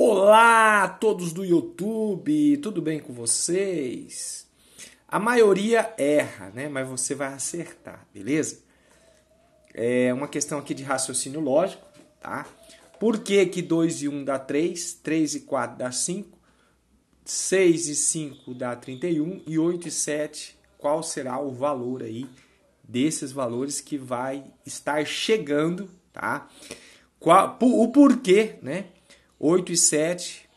Olá a todos do YouTube, tudo bem com vocês? A maioria erra, né? Mas você vai acertar, beleza? É uma questão aqui de raciocínio lógico, tá? Por que, que 2 e 1 dá 3, 3 e 4 dá 5, 6 e 5 dá 31 e 8 e 7, qual será o valor aí desses valores que vai estar chegando, tá? Qual, o porquê, né? 8 e 7.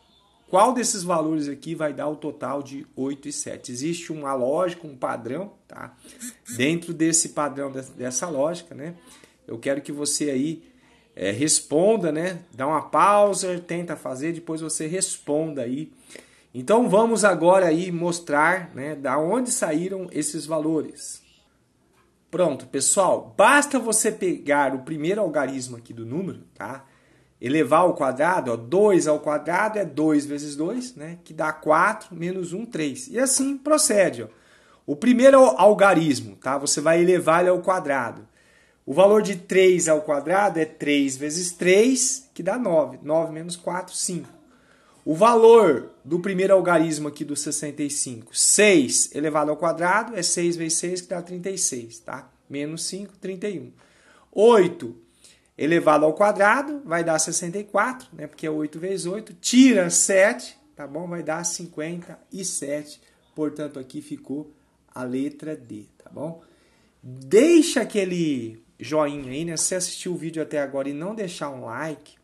Qual desses valores aqui vai dar o total de 8 e 7? Existe uma lógica, um padrão, tá? Dentro desse padrão, dessa lógica, né? Eu quero que você aí é, responda, né? Dá uma pausa, tenta fazer, depois você responda aí. Então vamos agora aí mostrar, né, da onde saíram esses valores. Pronto, pessoal, basta você pegar o primeiro algarismo aqui do número, tá? elevar ao quadrado, ó, 2 ao quadrado é 2 vezes 2, né, que dá 4, menos 1, 3. E assim procede. Ó. O primeiro é o algarismo, tá? você vai elevar ele ao quadrado. O valor de 3 ao quadrado é 3 vezes 3, que dá 9. 9 menos 4, 5. O valor do primeiro algarismo aqui do 65, 6 elevado ao quadrado é 6 vezes 6, que dá 36, tá? Menos 5, 31. 8 elevado ao quadrado, vai dar 64, né? porque é 8 vezes 8, tira 7, tá bom? Vai dar 57. Portanto, aqui ficou a letra D, tá bom? Deixa aquele joinha aí, né? Se assistiu o vídeo até agora e não deixar um like,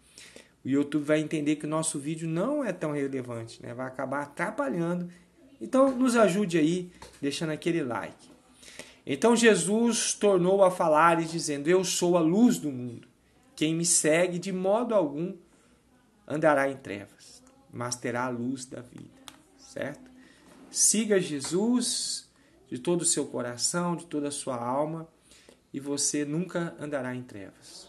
o YouTube vai entender que o nosso vídeo não é tão relevante, né? Vai acabar atrapalhando. Então, nos ajude aí, deixando aquele like. Então Jesus tornou a falar e dizendo: Eu sou a luz do mundo. Quem me segue de modo algum andará em trevas, mas terá a luz da vida, certo? Siga Jesus de todo o seu coração, de toda a sua alma, e você nunca andará em trevas.